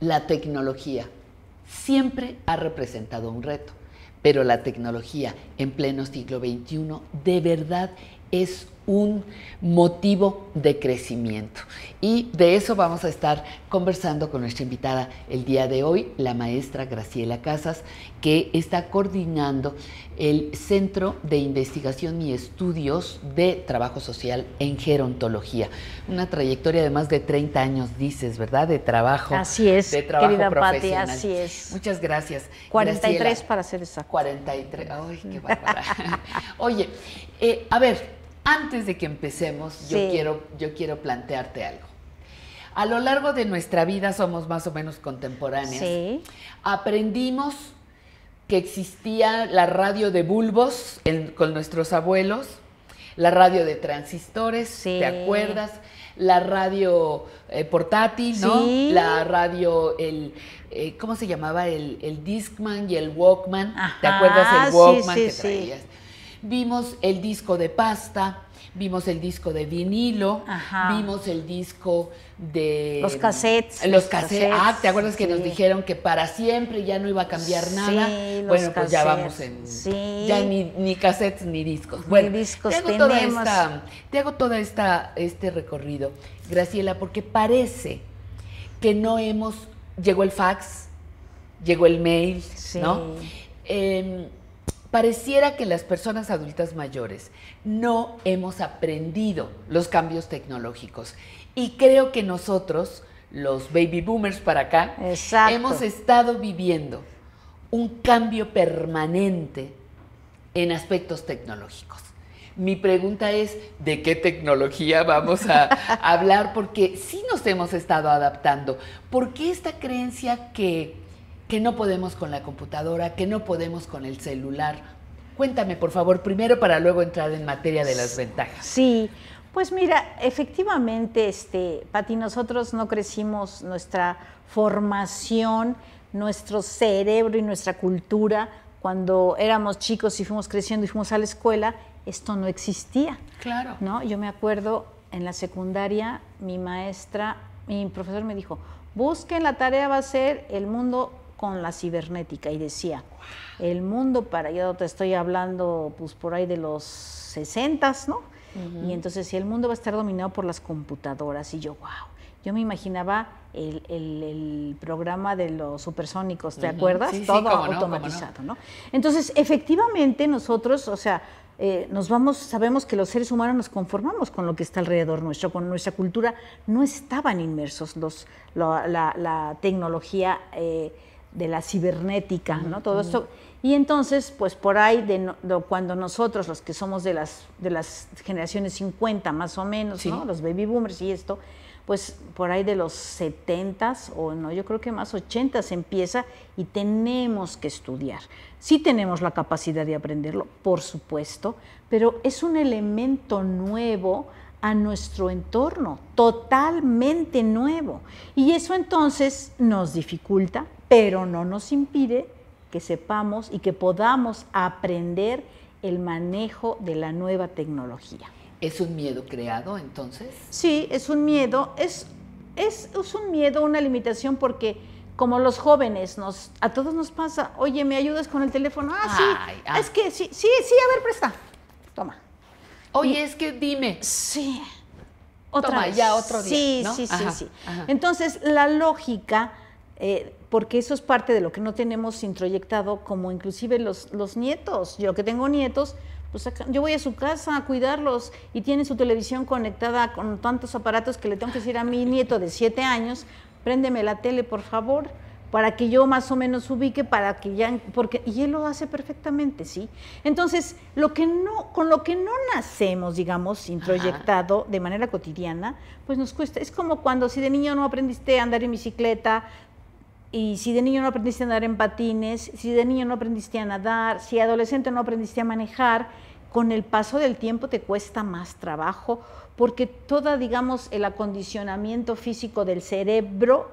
la tecnología siempre ha representado un reto, pero la tecnología en pleno siglo XXI de verdad es un motivo de crecimiento. Y de eso vamos a estar conversando con nuestra invitada el día de hoy, la maestra Graciela Casas, que está coordinando el Centro de Investigación y Estudios de Trabajo Social en Gerontología. Una trayectoria de más de 30 años, dices, ¿verdad? De trabajo. Así es, de trabajo así es. Muchas gracias. 43 para hacer exacto. 43, ay, qué Oye, eh, a ver, antes de que empecemos, yo, quiero, yo quiero plantearte algo. A lo largo de nuestra vida somos más o menos contemporáneas. Aprendimos que existía la radio de bulbos con nuestros abuelos, la radio de transistores, ¿te acuerdas? La radio eh, portátil, ¿no? La radio, el, eh, ¿cómo se llamaba? El, el, Discman y el Walkman. ¿Te acuerdas el Walkman que traías? vimos el disco de pasta, vimos el disco de vinilo, vimos el disco de... Los cassettes. Los, cassettes. Ah, ¿te acuerdas que nos dijeron que para siempre ya no iba a cambiar nada? bueno, pues ya vamos en... Sí. Ya ni, ni, cassettes ni discos. Bueno, ni discos te hago Toda esta, te hago todo este recorrido, Graciela, porque parece que no hemos... Llegó el fax, llegó el mail, ¿no? Eh, Pareciera que las personas adultas mayores no hemos aprendido los cambios tecnológicos y creo que nosotros, los baby boomers para acá, hemos estado viviendo un cambio permanente en aspectos tecnológicos. Mi pregunta es, ¿de qué tecnología vamos a hablar? Porque sí nos hemos estado adaptando. ¿Por qué esta creencia que que no podemos con la computadora, que no podemos con el celular. Cuéntame, por favor, primero para luego entrar en materia de las ventajas. Sí, pues mira, efectivamente, este, Pati, nosotros no crecimos nuestra formación, nuestro cerebro y nuestra cultura cuando éramos chicos y fuimos creciendo y fuimos a la escuela, esto no existía. Claro. ¿no? Yo me acuerdo en la secundaria, mi maestra, mi profesor me dijo, busquen la tarea va a ser el mundo con la cibernética y decía, el mundo para, yo te estoy hablando pues por ahí de los 60, ¿no? Y entonces, si el mundo va a estar dominado por las computadoras, y yo, wow, yo me imaginaba el, programa de los supersónicos, ¿te acuerdas? Todo automatizado, no, Entonces, efectivamente, nosotros, o sea, eh, nos vamos, sabemos que los seres humanos nos conformamos con lo que está alrededor nuestro, con nuestra cultura, no estaban inmersos los, la, tecnología. Eh, de la cibernética, ¿no? Todo esto. Y entonces, pues por ahí, de cuando nosotros, los que somos de las, de las generaciones 50 más o menos, ¿no? los baby boomers y esto, pues por ahí de los 70s o no, yo creo que más 80 empieza y tenemos que estudiar. Sí tenemos la capacidad de aprenderlo, por supuesto, pero es un elemento nuevo a nuestro entorno, totalmente nuevo. Y eso entonces nos dificulta, pero no nos impide que sepamos y que podamos aprender el manejo de la nueva tecnología. ¿Es un miedo creado entonces? Sí, es un miedo, es, es, un miedo, una limitación porque como los jóvenes, nos, a todos nos pasa, oye, ¿me ayudas con el teléfono? Ah, sí, ah. es que sí, sí, sí, a ver, presta, toma. Oye, es que dime. Sí, otra toma, ya otro día. Sí, sí, sí, sí. Entonces, la lógica eh, porque eso es parte de lo que no tenemos introyectado, como inclusive los, los nietos. Yo que tengo nietos, pues yo voy a su casa a cuidarlos y tiene su televisión conectada con tantos aparatos que le tengo que decir a mi nieto de siete años, préndeme la tele, por favor para que yo más o menos ubique para que ya porque y él lo hace perfectamente, ¿sí? Entonces, lo que no con lo que no nacemos, digamos, introyectado de manera cotidiana, pues nos cuesta, es como cuando si de niño no aprendiste a andar en bicicleta, y si de niño no aprendiste a andar en patines, si de niño no aprendiste a nadar, si adolescente no aprendiste a manejar, con el paso del tiempo te cuesta más trabajo porque toda, digamos, el acondicionamiento físico del cerebro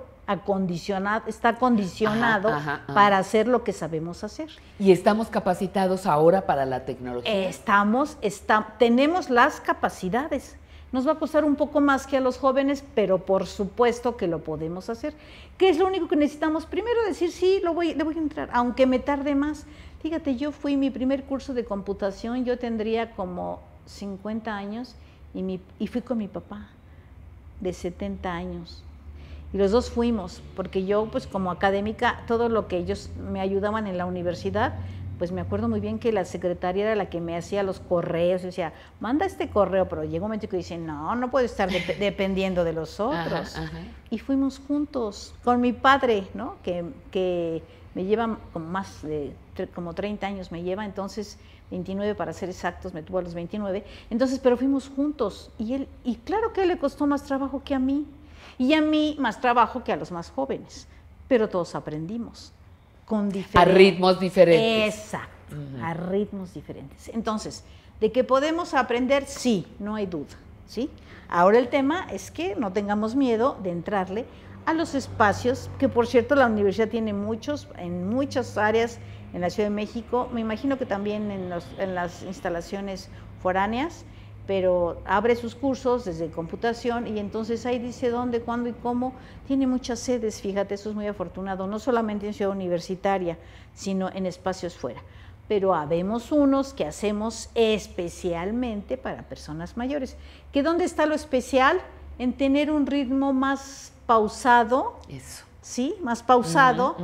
está condicionado para hacer lo que sabemos hacer. ¿Y estamos capacitados ahora para la tecnología? Estamos, está, tenemos las capacidades. Nos va a costar un poco más que a los jóvenes, pero por supuesto que lo podemos hacer. ¿Qué es lo único que necesitamos? Primero decir, sí, lo voy, le voy a entrar, aunque me tarde más. Fíjate, yo fui mi primer curso de computación, yo tendría como 50 años y, y fui con mi papá de 70 años. Y los dos fuimos, porque yo pues como académica, todo lo que ellos me ayudaban en la universidad, pues me acuerdo muy bien que la secretaria era la que me hacía los correos, y decía, manda este correo, pero llega un momento que dice, no, no puedo estar dependiendo de los otros. Y fuimos juntos con mi padre, ¿no? Que, me lleva como más de, como 30 años me lleva, entonces 29 para ser exactos, me tuvo a los 29. Entonces, pero fuimos juntos y él y claro que le costó más trabajo que a mí y a mí más trabajo que a los más jóvenes, pero todos aprendimos. A ritmos diferentes. Exacto, a ritmos diferentes. Entonces, de que podemos aprender, sí, no hay duda, ¿sí? Ahora el tema es que no tengamos miedo de entrarle a los espacios, que por cierto la universidad tiene muchos, en muchas áreas en la Ciudad de México, me imagino que también en las instalaciones foráneas, pero abre sus cursos desde computación y entonces ahí dice dónde, cuándo y cómo. Tiene muchas sedes, fíjate, eso es muy afortunado, no solamente en Ciudad Universitaria, sino en espacios fuera. Pero habemos unos que hacemos especialmente para personas mayores. ¿Que dónde está lo especial? En tener un ritmo más pausado. Eso. ¿Sí? Más pausado,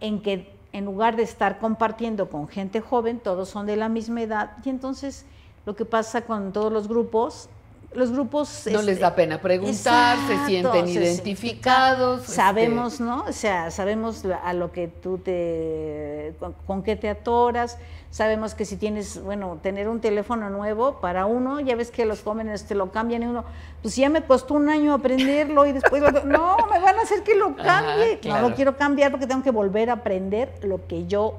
en que en lugar de estar compartiendo con gente joven, todos son de la misma edad y entonces lo que pasa con todos los grupos, los grupos... No les este, da pena preguntar, se sienten identificados. Este. sabemos, ¿no? O sea, sabemos a lo que tú te... Con, qué te atoras. Sabemos que si tienes, bueno, tener un teléfono nuevo para uno, ya ves que los jóvenes te lo cambian y uno, pues ya me costó un año aprenderlo y después, no, me van a hacer que lo cambie. No lo quiero cambiar porque tengo que volver a aprender lo que yo,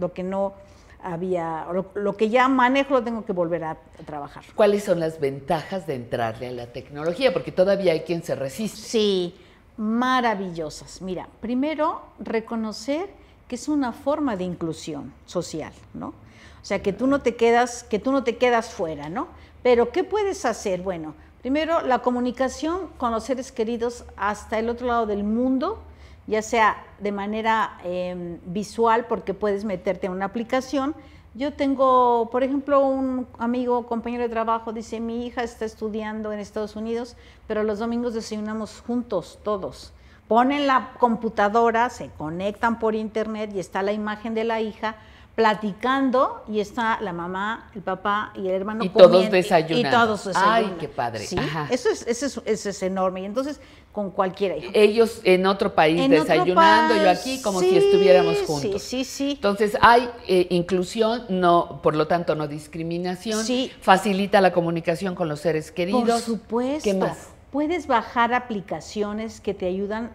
lo que no había, lo, que ya manejo lo tengo que volver a, a, trabajar. ¿Cuáles son las ventajas de entrarle a la tecnología? Porque todavía hay quien se resiste. Sí, maravillosas. Mira, primero, reconocer que es una forma de inclusión social, ¿no? O sea, que tú no te quedas, que tú no te quedas fuera, ¿no? Pero, ¿qué puedes hacer? Bueno, primero, la comunicación con los seres queridos hasta el otro lado del mundo ya sea de manera em, visual, porque puedes meterte en una aplicación. Yo tengo, por ejemplo, un amigo, compañero de trabajo, dice, mi hija está estudiando en Estados Unidos, pero los domingos desayunamos juntos, todos. Ponen la computadora, se conectan por internet y está la imagen de la hija platicando y está la mamá, el papá y el hermano y todos desayunando. Y, todos desayunan. Ay, qué padre. Eso, es, eso, es, es enorme. Y entonces, con cualquiera. Ellos en otro país desayunando, yo aquí, como si estuviéramos juntos. Sí, sí, sí. Entonces, hay eh, inclusión, no, por lo tanto, no discriminación. Sí. Facilita la comunicación con los seres queridos. Por supuesto. ¿Qué más? Puedes bajar aplicaciones que te ayudan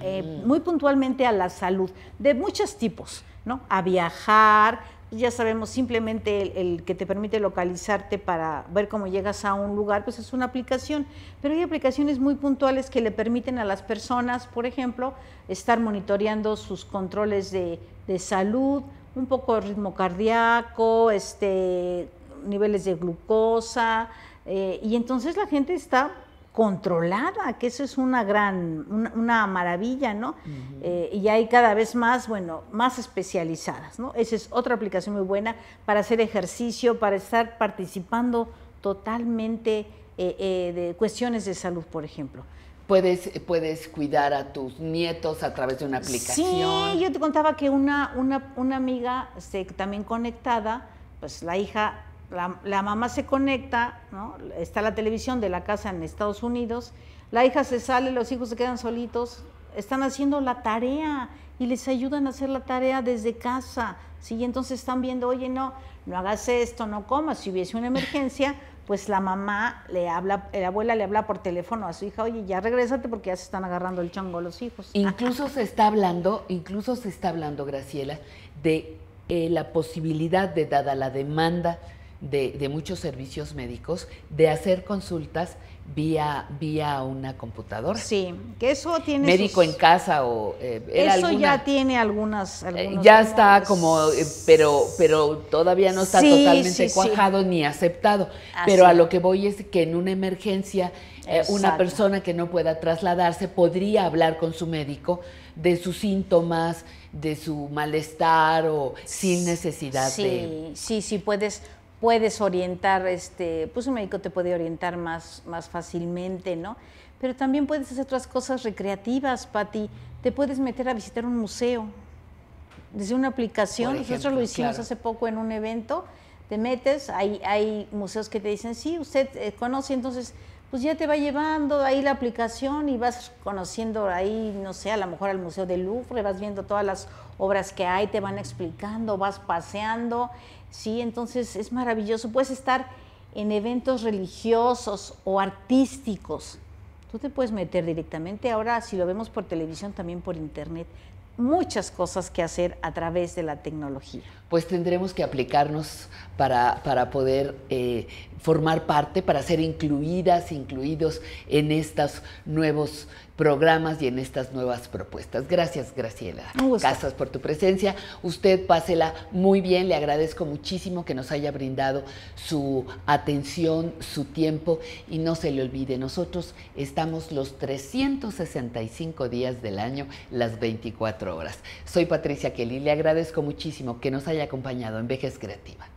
eh, mm. muy puntualmente a la salud, de muchos tipos. ¿no? A viajar, ya sabemos, simplemente el, que te permite localizarte para ver cómo llegas a un lugar, pues es una aplicación. Pero hay aplicaciones muy puntuales que le permiten a las personas, por ejemplo, estar monitoreando sus controles de, salud, un poco ritmo cardíaco, este, niveles de glucosa, eh, y entonces la gente está controlada, que eso es una gran, una, maravilla, ¿no? Eh, y hay cada vez más, bueno, más especializadas, ¿no? Esa es otra aplicación muy buena para hacer ejercicio, para estar participando totalmente eh, eh, de cuestiones de salud, por ejemplo. Puedes, puedes cuidar a tus nietos a través de una aplicación. Sí, yo te contaba que una, una, amiga se, también conectada, pues la hija la, mamá se conecta, está la televisión de la casa en Estados Unidos, la hija se sale, los hijos se quedan solitos, están haciendo la tarea y les ayudan a hacer la tarea desde casa. ¿sí? Y entonces están viendo, oye, no, no hagas esto, no comas. Si hubiese una emergencia, pues la mamá le habla, la abuela le habla por teléfono a su hija, oye, ya regrésate porque ya se están agarrando el chango los hijos. Incluso se está hablando, incluso se está hablando, Graciela, de eh, la posibilidad de, dada la demanda de, de, muchos servicios médicos de hacer consultas vía, vía una computadora. Sí, que eso tiene... Médico en casa o... Eh, eso ya tiene algunas... Eh, ya está como, eh, pero, pero todavía no está totalmente cuajado ni aceptado. Pero a lo que voy es que en una emergencia una persona que no pueda trasladarse podría hablar con su médico de sus síntomas, de su malestar o sin necesidad de... Sí, sí, sí puedes puedes orientar, este, pues un médico te puede orientar más, más fácilmente, ¿no? Pero también puedes hacer otras cosas recreativas, Patti. Te puedes meter a visitar un museo desde una aplicación. Nosotros lo hicimos hace poco en un evento. Te metes, hay, hay museos que te dicen, sí, usted eh, conoce, entonces pues ya te va llevando ahí la aplicación y vas conociendo ahí, no sé, a lo mejor al Museo del Louvre, vas viendo todas las obras que hay, te van explicando, vas paseando, ¿sí? Entonces es maravilloso, puedes estar en eventos religiosos o artísticos. Tú te puedes meter directamente ahora, si lo vemos por televisión, también por internet. Muchas cosas que hacer a través de la tecnología. Pues tendremos que aplicarnos para, poder eh, formar parte, para ser incluidas, incluidos en estos nuevos programas y en estas nuevas propuestas. Gracias, Graciela. gracias por tu presencia. Usted pásela muy bien. Le agradezco muchísimo que nos haya brindado su atención, su tiempo y no se le olvide, nosotros estamos los 365 días del año, las 24 horas. Soy Patricia Kelly. Le agradezco muchísimo que nos haya acompañado en Vejez Creativa.